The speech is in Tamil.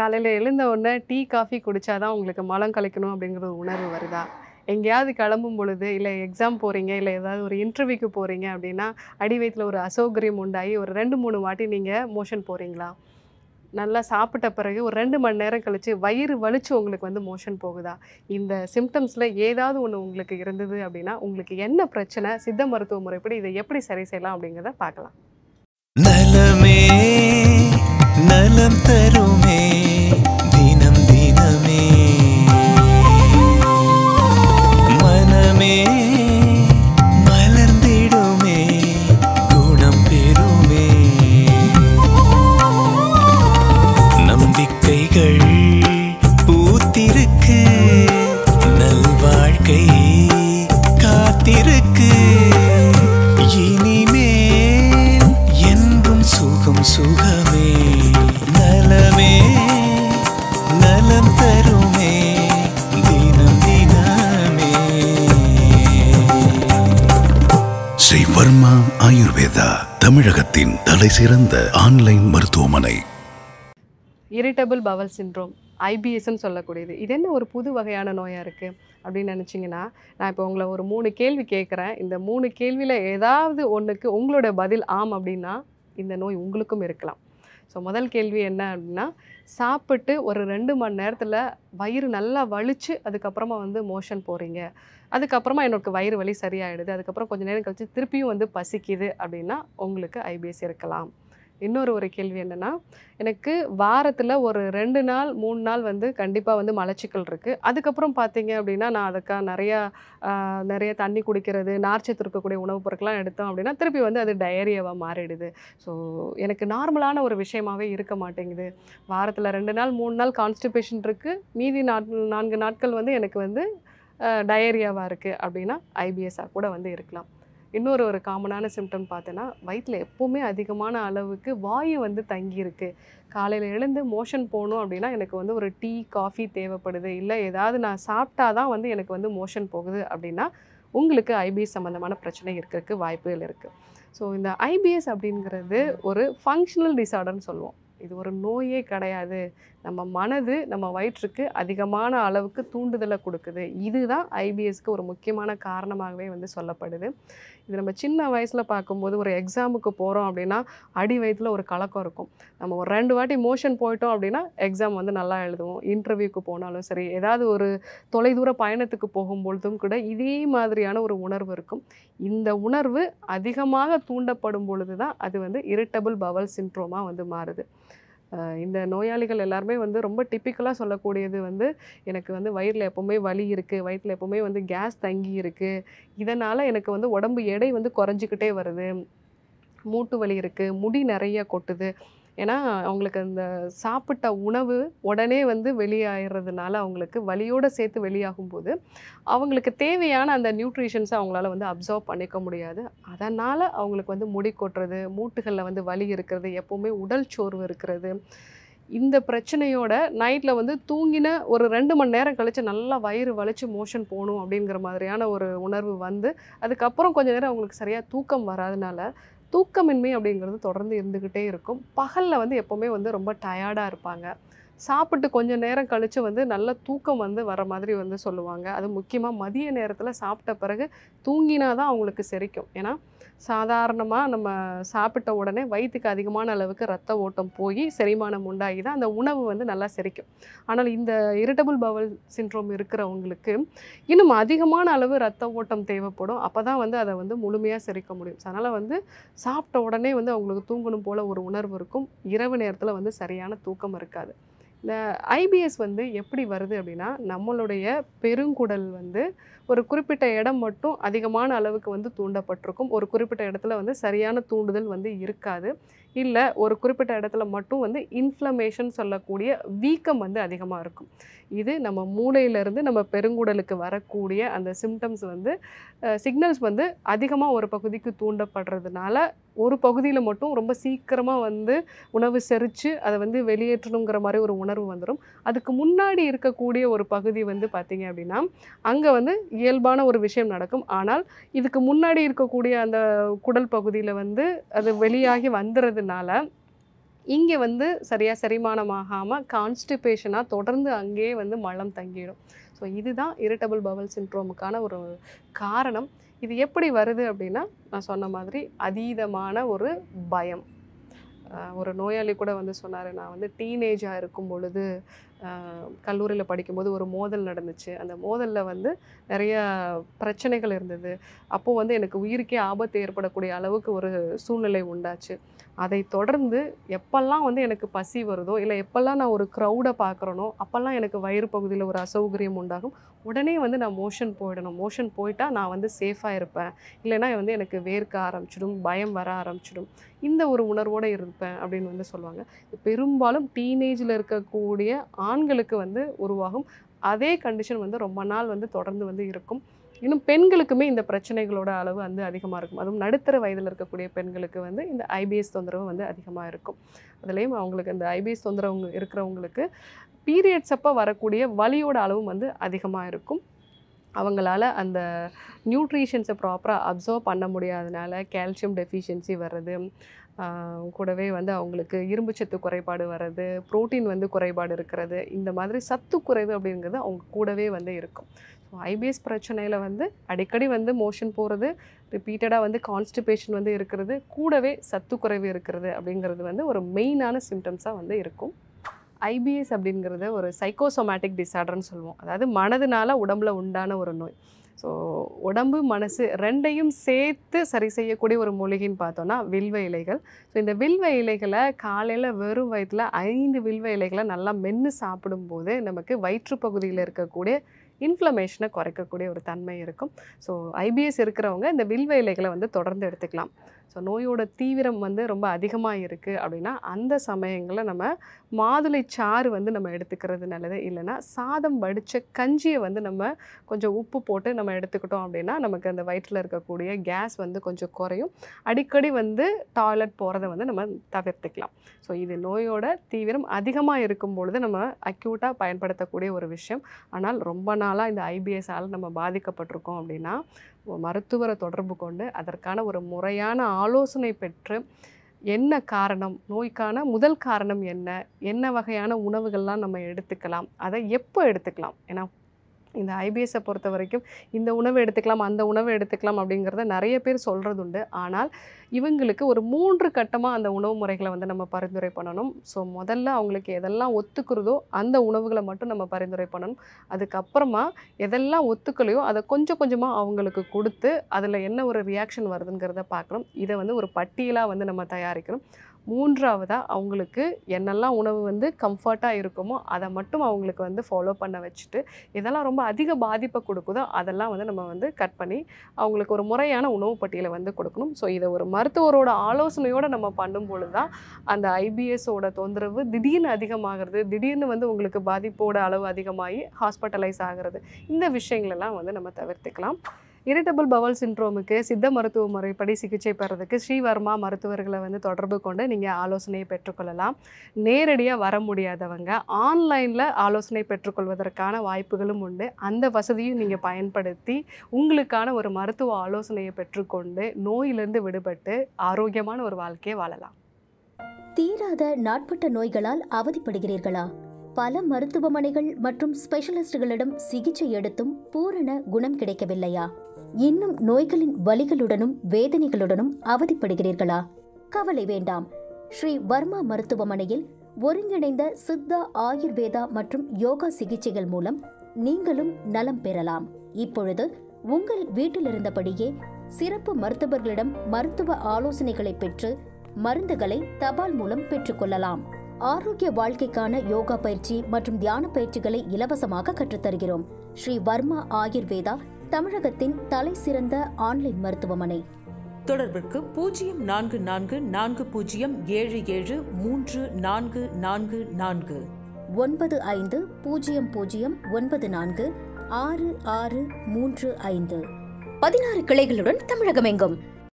காலையில் எழுந்த உடனே டீ காஃபி குடித்தாதான் உங்களுக்கு மலம் கலைக்கணும் அப்படிங்கிற ஒரு உணர்வு வருதா எங்கேயாவது கிளம்பும் பொழுது இல்லை எக்ஸாம் போகிறீங்க இல்லை ஏதாவது ஒரு இன்டர்வியூக்கு போகிறீங்க அப்படின்னா அடி வயிற்றில் ஒரு அசௌகரியம் உண்டாகி ஒரு ரெண்டு மூணு வாட்டி நீங்கள் மோஷன் போகிறீங்களா நல்லா சாப்பிட்ட பிறகு ஒரு ரெண்டு மணி நேரம் கழித்து வயிறு வலிச்சு உங்களுக்கு வந்து மோஷன் போகுதா இந்த சிம்டம்ஸில் ஏதாவது ஒன்று உங்களுக்கு இருந்தது அப்படின்னா உங்களுக்கு என்ன பிரச்சனை சித்த மருத்துவ முறைப்படி இதை எப்படி சரி செய்யலாம் அப்படிங்கிறத பார்க்கலாம் நலமே நலம் தருமே தலை சிறந்த ஆன்லைன் மருத்துவமனை இரிட்டபிள் பவல் சின்ரோம் ஐபிஎஸ்ன்னு சொல்லக்கூடியது இது என்ன ஒரு புது வகையான நோயாக இருக்குது அப்படின்னு நினச்சிங்கன்னா நான் இப்போ உங்களை ஒரு மூணு கேள்வி கேட்குறேன் இந்த மூணு கேள்வியில் ஏதாவது ஒன்றுக்கு உங்களோட பதில் ஆம் அப்படின்னா இந்த நோய் உங்களுக்கும் இருக்கலாம் ஸோ முதல் கேள்வி என்ன அப்படின்னா சாப்பிட்டு ஒரு ரெண்டு மணி நேரத்தில் வயிறு நல்லா வலிச்சு அதுக்கப்புறமா வந்து மோஷன் போகிறீங்க அதுக்கப்புறமா எனக்கு வயிறு வலி சரியாயிடுது அதுக்கப்புறம் கொஞ்சம் நேரம் கழித்து திருப்பியும் வந்து பசிக்குது அப்படின்னா உங்களுக்கு ஐபிஎஸ் இருக்கலாம் இன்னொரு ஒரு கேள்வி என்னென்னா எனக்கு வாரத்தில் ஒரு ரெண்டு நாள் மூணு நாள் வந்து கண்டிப்பாக வந்து மலச்சிக்கல் இருக்குது அதுக்கப்புறம் பார்த்தீங்க அப்படின்னா நான் அதுக்காக நிறையா நிறைய தண்ணி குடிக்கிறது நார்ச்சத்து இருக்கக்கூடிய உணவுப் பொருட்கள்லாம் எடுத்தோம் அப்படின்னா திருப்பி வந்து அது டயரியாவாக மாறிடுது ஸோ எனக்கு நார்மலான ஒரு விஷயமாகவே இருக்க மாட்டேங்குது வாரத்தில் ரெண்டு நாள் மூணு நாள் கான்ஸ்டிபேஷன் இருக்குது மீதி நான்கு நாட்கள் வந்து எனக்கு வந்து டயரியாவாக இருக்குது அப்படின்னா ஐபிஎஸ்ஸாக கூட வந்து இருக்கலாம் இன்னொரு ஒரு காமனான சிம்டம் பார்த்தோன்னா வயிற்றில் எப்போவுமே அதிகமான அளவுக்கு வாயு வந்து தங்கியிருக்கு காலையில் எழுந்து மோஷன் போகணும் அப்படின்னா எனக்கு வந்து ஒரு டீ காஃபி தேவைப்படுது இல்லை ஏதாவது நான் சாப்பிட்டா தான் வந்து எனக்கு வந்து மோஷன் போகுது அப்படின்னா உங்களுக்கு ஐபிஎஸ் சம்மந்தமான பிரச்சனை இருக்கிறதுக்கு வாய்ப்புகள் இருக்குது ஸோ இந்த ஐபிஎஸ் அப்படிங்கிறது ஒரு ஃபங்க்ஷனல் டிசார்டர்னு சொல்லுவோம் இது ஒரு நோயே கிடையாது நம்ம மனது நம்ம வயிற்றுக்கு அதிகமான அளவுக்கு தூண்டுதலை கொடுக்குது இதுதான் ஐபிஎஸ்க்கு ஒரு முக்கியமான காரணமாகவே வந்து சொல்லப்படுது இது நம்ம சின்ன வயசில் பார்க்கும்போது ஒரு எக்ஸாமுக்கு போகிறோம் அப்படின்னா அடி வயத்தில் ஒரு கலக்கம் இருக்கும் நம்ம ஒரு ரெண்டு வாட்டி மோஷன் போயிட்டோம் அப்படின்னா எக்ஸாம் வந்து நல்லா எழுதுவோம் இன்டர்வியூக்கு போனாலும் சரி ஏதாவது ஒரு தொலைதூர பயணத்துக்கு போகும்பொழுதும் கூட இதே மாதிரியான ஒரு உணர்வு இருக்கும் இந்த உணர்வு அதிகமாக தூண்டப்படும் பொழுது தான் அது வந்து இரிட்டபிள் பவல் சின்ட்ரோமாக வந்து மாறுது இந்த நோயாளிகள் எல்லாருமே வந்து ரொம்ப டிப்பிக்கலாக சொல்லக்கூடியது வந்து எனக்கு வந்து வயிறில் எப்போவுமே வலி இருக்குது வயிற்றில் எப்போவுமே வந்து கேஸ் தங்கி இருக்குது இதனால் எனக்கு வந்து உடம்பு எடை வந்து குறைஞ்சிக்கிட்டே வருது மூட்டு வலி இருக்குது முடி நிறைய கொட்டுது ஏன்னா அவங்களுக்கு அந்த சாப்பிட்ட உணவு உடனே வந்து வெளியாகிறதுனால அவங்களுக்கு வலியோடு சேர்த்து வெளியாகும் போது அவங்களுக்கு தேவையான அந்த நியூட்ரிஷன்ஸை அவங்களால வந்து அப்சர்வ் பண்ணிக்க முடியாது அதனால் அவங்களுக்கு வந்து முடி கொட்டுறது மூட்டுகளில் வந்து வலி இருக்கிறது எப்போவுமே உடல் சோர்வு இருக்கிறது இந்த பிரச்சனையோட நைட்டில் வந்து தூங்கின ஒரு ரெண்டு மணி நேரம் கழித்து நல்லா வயிறு வலிச்சு மோஷன் போகணும் அப்படிங்கிற மாதிரியான ஒரு உணர்வு வந்து அதுக்கப்புறம் கொஞ்சம் நேரம் அவங்களுக்கு சரியாக தூக்கம் வராதனால தூக்கமின்மை அப்படிங்கிறது தொடர்ந்து இருந்துக்கிட்டே இருக்கும் பகலில் வந்து எப்போவுமே வந்து ரொம்ப டயர்டாக இருப்பாங்க சாப்பிட்டு கொஞ்ச நேரம் கழித்து வந்து நல்ல தூக்கம் வந்து வர மாதிரி வந்து சொல்லுவாங்க அது முக்கியமாக மதிய நேரத்தில் சாப்பிட்ட பிறகு தூங்கினா தான் அவங்களுக்கு செரிக்கும் ஏன்னா சாதாரணமாக நம்ம சாப்பிட்ட உடனே வயிற்றுக்கு அதிகமான அளவுக்கு ரத்த ஓட்டம் போய் செரிமானம் உண்டாகி தான் அந்த உணவு வந்து நல்லா செரிக்கும் ஆனால் இந்த இரிட்டபுள் பவல் சின்ட்ரோம் இருக்கிறவங்களுக்கு இன்னும் அதிகமான அளவு ரத்த ஓட்டம் தேவைப்படும் அப்போ தான் வந்து அதை வந்து முழுமையாக செரிக்க முடியும் அதனால் வந்து சாப்பிட்ட உடனே வந்து அவங்களுக்கு தூங்கணும் போல் ஒரு உணர்வு இருக்கும் இரவு நேரத்தில் வந்து சரியான தூக்கம் இருக்காது இந்த ஐபிஎஸ் வந்து எப்படி வருது அப்படின்னா நம்மளுடைய பெருங்குடல் வந்து ஒரு குறிப்பிட்ட இடம் மட்டும் அதிகமான அளவுக்கு வந்து தூண்டப்பட்டிருக்கும் ஒரு குறிப்பிட்ட இடத்துல வந்து சரியான தூண்டுதல் வந்து இருக்காது இல்லை ஒரு குறிப்பிட்ட இடத்துல மட்டும் வந்து இன்ஃப்ளமேஷன் சொல்லக்கூடிய வீக்கம் வந்து அதிகமாக இருக்கும் இது நம்ம மூளையிலேருந்து நம்ம பெருங்குடலுக்கு வரக்கூடிய அந்த சிம்டம்ஸ் வந்து சிக்னல்ஸ் வந்து அதிகமாக ஒரு பகுதிக்கு தூண்டப்படுறதுனால ஒரு பகுதியில் மட்டும் ரொம்ப சீக்கிரமாக வந்து உணவு செரித்து அதை வந்து வெளியேற்றணுங்கிற மாதிரி ஒரு உணர்வு வந்துடும் அதுக்கு முன்னாடி இருக்கக்கூடிய ஒரு பகுதி வந்து பார்த்திங்க அப்படின்னா அங்கே வந்து இயல்பான ஒரு விஷயம் நடக்கும் ஆனால் இதுக்கு முன்னாடி இருக்கக்கூடிய அந்த குடல் பகுதியில் வந்து அது வெளியாகி வந்துடுறது இருக்கிறதுனால இங்கே வந்து சரியாக செரிமானமாகாமல் கான்ஸ்டிபேஷனாக தொடர்ந்து அங்கேயே வந்து மலம் தங்கிடும் ஸோ இதுதான் இரிட்டபிள் பவல் சின்ட்ரோமுக்கான ஒரு காரணம் இது எப்படி வருது அப்படின்னா நான் சொன்ன மாதிரி அதீதமான ஒரு பயம் ஒரு நோயாளி கூட வந்து சொன்னார் நான் வந்து டீனேஜாக இருக்கும் பொழுது கல்லூரியில் படிக்கும்போது ஒரு மோதல் நடந்துச்சு அந்த மோதலில் வந்து நிறைய பிரச்சனைகள் இருந்தது அப்போது வந்து எனக்கு உயிருக்கே ஆபத்து ஏற்படக்கூடிய அளவுக்கு ஒரு சூழ்நிலை உண்டாச்சு அதை தொடர்ந்து எப்பெல்லாம் வந்து எனக்கு பசி வருதோ இல்லை எப்பெல்லாம் நான் ஒரு க்ரௌடை பார்க்குறனோ அப்போல்லாம் எனக்கு வயிறு பகுதியில் ஒரு அசௌகரியம் உண்டாகும் உடனே வந்து நான் மோஷன் போயிடணும் மோஷன் போயிட்டால் நான் வந்து சேஃபாக இருப்பேன் இல்லைனா வந்து எனக்கு வேர்க்க ஆரம்பிச்சிடும் பயம் வர ஆரம்பிச்சிடும் இந்த ஒரு உணர்வோடு இருப்பேன் அப்படின்னு வந்து சொல்லுவாங்க பெரும்பாலும் டீனேஜில் இருக்கக்கூடிய ஆண்களுக்கு வந்து உருவாகும் அதே கண்டிஷன் வந்து ரொம்ப நாள் வந்து தொடர்ந்து வந்து இருக்கும் இன்னும் பெண்களுக்குமே இந்த பிரச்சனைகளோட அளவு வந்து அதிகமாக இருக்கும் அதுவும் நடுத்தர வயதில் இருக்கக்கூடிய பெண்களுக்கு வந்து இந்த ஐபிஎஸ் தொந்தரவு வந்து அதிகமாக இருக்கும் அதுலேயும் அவங்களுக்கு இந்த ஐபிஎஸ் தொந்தரவு இருக்கிறவங்களுக்கு பீரியட்ஸ் அப்போ வரக்கூடிய வலியோட அளவும் வந்து அதிகமாக இருக்கும் அவங்களால அந்த நியூட்ரிஷன்ஸை ப்ராப்பராக அப்சர்வ் பண்ண முடியாதனால கால்சியம் டெஃபிஷியன்சி வர்றது கூடவே வந்து அவங்களுக்கு இரும்பு சத்து குறைபாடு வர்றது ப்ரோட்டீன் வந்து குறைபாடு இருக்கிறது இந்த மாதிரி சத்து குறைவு அப்படிங்கிறது அவங்க கூடவே வந்து இருக்கும் ஸோ ஐபிஎஸ் பிரச்சனையில் வந்து அடிக்கடி வந்து மோஷன் போகிறது ரிப்பீட்டடாக வந்து கான்ஸ்டிபேஷன் வந்து இருக்கிறது கூடவே சத்து குறைவு இருக்கிறது அப்படிங்கிறது வந்து ஒரு மெயினான சிம்டம்ஸாக வந்து இருக்கும் ஐபிஎஸ் அப்படிங்கிறது ஒரு சைக்கோசோமேட்டிக் டிஸார்டர்னு சொல்லுவோம் அதாவது மனதுனால உடம்புல உண்டான ஒரு நோய் ஸோ உடம்பு மனசு ரெண்டையும் சேர்த்து சரி செய்யக்கூடிய ஒரு மூலிகைன்னு பார்த்தோன்னா வில்வ இலைகள் ஸோ இந்த வில்வ இலைகளை காலையில் வெறும் வயிற்றில் ஐந்து வில்வ இலைகளை நல்லா மென்று சாப்பிடும்போது நமக்கு வயிற்று பகுதியில் இருக்கக்கூடிய இன்ஃப்ளமேஷனை குறைக்கக்கூடிய ஒரு தன்மை இருக்கும் ஸோ ஐபிஎஸ் இருக்கிறவங்க இந்த வில்வ இலைகளை வந்து தொடர்ந்து எடுத்துக்கலாம் ஸோ நோயோட தீவிரம் வந்து ரொம்ப அதிகமாக இருக்குது அப்படின்னா அந்த சமயங்களில் நம்ம மாதுளை சாறு வந்து நம்ம எடுத்துக்கிறது நல்லது இல்லைன்னா சாதம் வடித்த கஞ்சியை வந்து நம்ம கொஞ்சம் உப்பு போட்டு நம்ம எடுத்துக்கிட்டோம் அப்படின்னா நமக்கு அந்த வயிற்றில் இருக்கக்கூடிய கேஸ் வந்து கொஞ்சம் குறையும் அடிக்கடி வந்து டாய்லெட் போகிறத வந்து நம்ம தவிர்த்துக்கலாம் ஸோ இது நோயோட தீவிரம் அதிகமாக இருக்கும் பொழுது நம்ம அக்யூட்டாக பயன்படுத்தக்கூடிய ஒரு விஷயம் ஆனால் ரொம்ப நாளாக இந்த ஐபிஎஸால் நம்ம பாதிக்கப்பட்டிருக்கோம் அப்படின்னா மருத்துவரை தொடர்பு கொண்டு அதற்கான ஒரு முறையான ஆலோசனை பெற்று என்ன காரணம் நோய்க்கான முதல் காரணம் என்ன என்ன வகையான உணவுகள்லாம் நம்ம எடுத்துக்கலாம் அதை எப்போ எடுத்துக்கலாம் ஏன்னா இந்த ஐபிஎஸை பொறுத்த வரைக்கும் இந்த உணவு எடுத்துக்கலாம் அந்த உணவு எடுத்துக்கலாம் அப்படிங்கிறத நிறைய பேர் சொல்கிறது உண்டு ஆனால் இவங்களுக்கு ஒரு மூன்று கட்டமாக அந்த உணவு முறைகளை வந்து நம்ம பரிந்துரை பண்ணணும் ஸோ முதல்ல அவங்களுக்கு எதெல்லாம் ஒத்துக்கிறதோ அந்த உணவுகளை மட்டும் நம்ம பரிந்துரை பண்ணணும் அதுக்கப்புறமா எதெல்லாம் ஒத்துக்கலையோ அதை கொஞ்சம் கொஞ்சமாக அவங்களுக்கு கொடுத்து அதில் என்ன ஒரு ரியாக்ஷன் வருதுங்கிறத பார்க்கணும் இதை வந்து ஒரு பட்டியலாக வந்து நம்ம தயாரிக்கணும் மூன்றாவதாக அவங்களுக்கு என்னெல்லாம் உணவு வந்து கம்ஃபர்ட்டாக இருக்குமோ அதை மட்டும் அவங்களுக்கு வந்து ஃபாலோ பண்ண வச்சுட்டு இதெல்லாம் ரொம்ப அதிக பாதிப்பை கொடுக்குதோ அதெல்லாம் வந்து நம்ம வந்து கட் பண்ணி அவங்களுக்கு ஒரு முறையான உணவு பட்டியலை வந்து கொடுக்கணும் ஸோ இதை ஒரு மருத்துவரோட ஆலோசனையோடு நம்ம பண்ணும் பொழுது தான் அந்த ஐபிஎஸோட தொந்தரவு திடீர்னு அதிகமாகிறது திடீர்னு வந்து உங்களுக்கு பாதிப்போட அளவு அதிகமாகி ஹாஸ்பிட்டலைஸ் ஆகிறது இந்த விஷயங்களெல்லாம் வந்து நம்ம தவிர்த்துக்கலாம் இரிட்டபிள் பவல் சின்ட்ரோமுக்கு சித்த மருத்துவ முறைப்படி சிகிச்சை பெறதுக்கு ஸ்ரீவர்மா மருத்துவர்களை வந்து தொடர்பு கொண்டு நீங்கள் ஆலோசனையை பெற்றுக்கொள்ளலாம் நேரடியாக வர முடியாதவங்க ஆன்லைனில் ஆலோசனை பெற்றுக்கொள்வதற்கான வாய்ப்புகளும் உண்டு அந்த வசதியும் நீங்கள் பயன்படுத்தி உங்களுக்கான ஒரு மருத்துவ ஆலோசனையை பெற்றுக்கொண்டு நோயிலிருந்து விடுபட்டு ஆரோக்கியமான ஒரு வாழ்க்கையை வாழலாம் தீராத நாட்பட்ட நோய்களால் அவதிப்படுகிறீர்களா பல மருத்துவமனைகள் மற்றும் ஸ்பெஷலிஸ்டுகளிடம் சிகிச்சை எடுத்தும் பூரண குணம் கிடைக்கவில்லையா இன்னும் நோய்களின் வலிகளுடனும் வேதனைகளுடனும் அவதிப்படுகிறீர்களா கவலை வேண்டாம் ஸ்ரீ வர்மா மருத்துவமனையில் ஒருங்கிணைந்த சித்தா ஆயுர்வேதா மற்றும் யோகா சிகிச்சைகள் மூலம் நீங்களும் நலம் பெறலாம் இப்பொழுது உங்கள் வீட்டிலிருந்தபடியே சிறப்பு மருத்துவர்களிடம் மருத்துவ ஆலோசனைகளை பெற்று மருந்துகளை தபால் மூலம் பெற்றுக்கொள்ளலாம் ஆரோக்கிய வாழ்க்கைக்கான யோகா பயிற்சி மற்றும் தியான பயிற்சிகளை இலவசமாக கற்றுத்தருகிறோம் ஸ்ரீ வர்மா ஆயுர்வேதா தமிழகத்தின் தலை சிறந்த ஆன்லைன் மருத்துவமனை தொடர்பிற்கு பூஜ்ஜியம் நான்கு நான்கு நான்கு பூஜ்ஜியம் ஏழு ஏழு மூன்று நான்கு நான்கு நான்கு ஒன்பது ஐந்து பூஜ்ஜியம் பூஜ்ஜியம் ஒன்பது நான்கு ஆறு ஆறு மூன்று ஐந்து பதினாறு கிளைகளுடன் தமிழகமெங்கும்